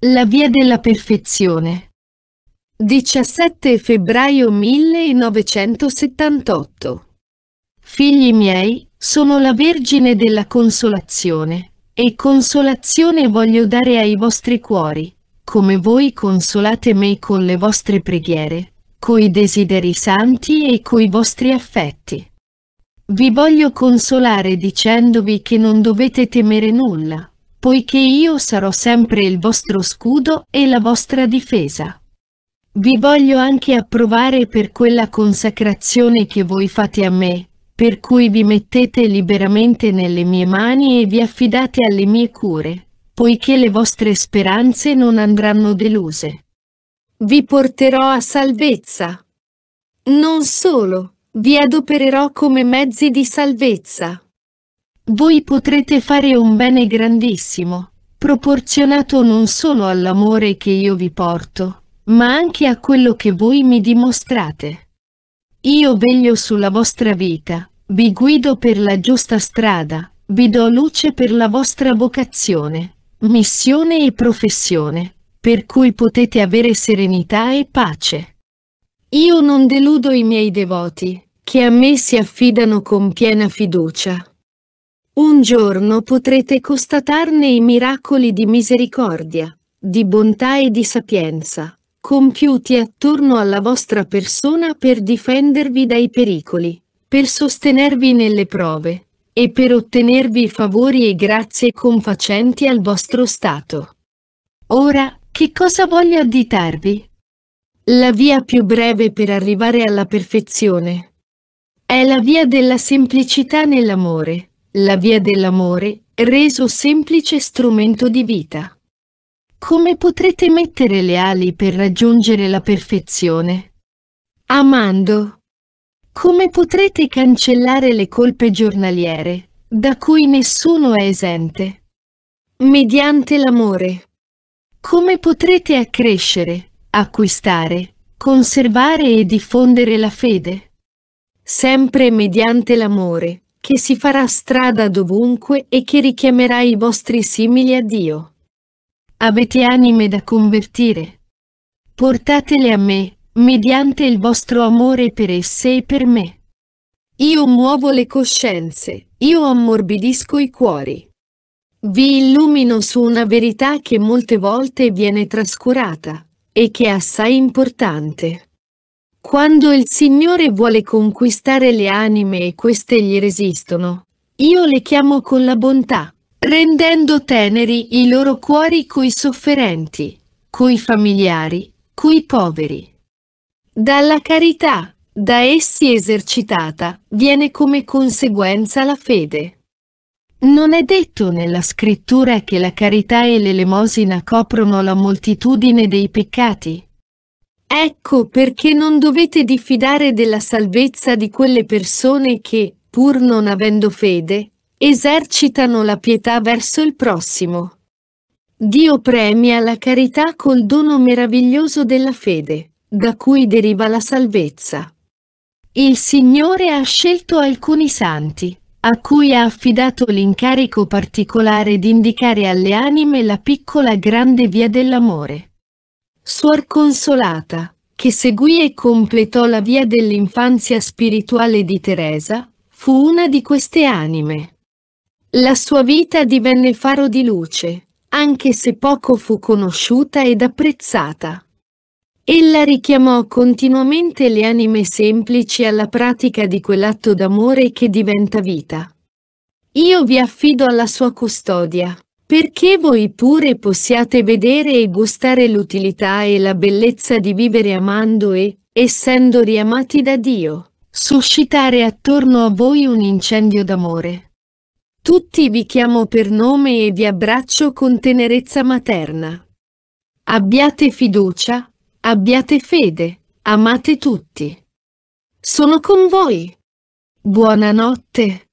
La via della perfezione. 17 febbraio 1978. Figli miei, sono la Vergine della Consolazione, e consolazione voglio dare ai vostri cuori, come voi consolate me con le vostre preghiere, coi desideri santi e coi vostri affetti. Vi voglio consolare dicendovi che non dovete temere nulla, poiché io sarò sempre il vostro scudo e la vostra difesa. Vi voglio anche approvare per quella consacrazione che voi fate a me, per cui vi mettete liberamente nelle mie mani e vi affidate alle mie cure, poiché le vostre speranze non andranno deluse. Vi porterò a salvezza. Non solo, vi adopererò come mezzi di salvezza voi potrete fare un bene grandissimo, proporzionato non solo all'amore che io vi porto, ma anche a quello che voi mi dimostrate. Io veglio sulla vostra vita, vi guido per la giusta strada, vi do luce per la vostra vocazione, missione e professione, per cui potete avere serenità e pace. Io non deludo i miei devoti, che a me si affidano con piena fiducia. Un giorno potrete constatarne i miracoli di misericordia, di bontà e di sapienza, compiuti attorno alla vostra persona per difendervi dai pericoli, per sostenervi nelle prove, e per ottenervi favori e grazie confacenti al vostro stato. Ora, che cosa voglio additarvi? La via più breve per arrivare alla perfezione. È la via della semplicità nell'amore la via dell'amore, reso semplice strumento di vita. Come potrete mettere le ali per raggiungere la perfezione? Amando. Come potrete cancellare le colpe giornaliere, da cui nessuno è esente? Mediante l'amore. Come potrete accrescere, acquistare, conservare e diffondere la fede? Sempre mediante l'amore che si farà strada dovunque e che richiamerà i vostri simili a Dio. Avete anime da convertire. Portatele a me, mediante il vostro amore per esse e per me. Io muovo le coscienze, io ammorbidisco i cuori. Vi illumino su una verità che molte volte viene trascurata, e che è assai importante. Quando il Signore vuole conquistare le anime e queste gli resistono, io le chiamo con la bontà, rendendo teneri i loro cuori coi sofferenti, coi familiari, coi poveri. Dalla carità, da essi esercitata, viene come conseguenza la fede. Non è detto nella scrittura che la carità e l'elemosina coprono la moltitudine dei peccati, Ecco perché non dovete diffidare della salvezza di quelle persone che, pur non avendo fede, esercitano la pietà verso il prossimo. Dio premia la carità col dono meraviglioso della fede, da cui deriva la salvezza. Il Signore ha scelto alcuni santi, a cui ha affidato l'incarico particolare di indicare alle anime la piccola grande via dell'amore. Suor Consolata, che seguì e completò la via dell'infanzia spirituale di Teresa, fu una di queste anime. La sua vita divenne faro di luce, anche se poco fu conosciuta ed apprezzata. Ella richiamò continuamente le anime semplici alla pratica di quell'atto d'amore che diventa vita. Io vi affido alla sua custodia perché voi pure possiate vedere e gustare l'utilità e la bellezza di vivere amando e, essendo riamati da Dio, suscitare attorno a voi un incendio d'amore. Tutti vi chiamo per nome e vi abbraccio con tenerezza materna. Abbiate fiducia, abbiate fede, amate tutti. Sono con voi. Buonanotte.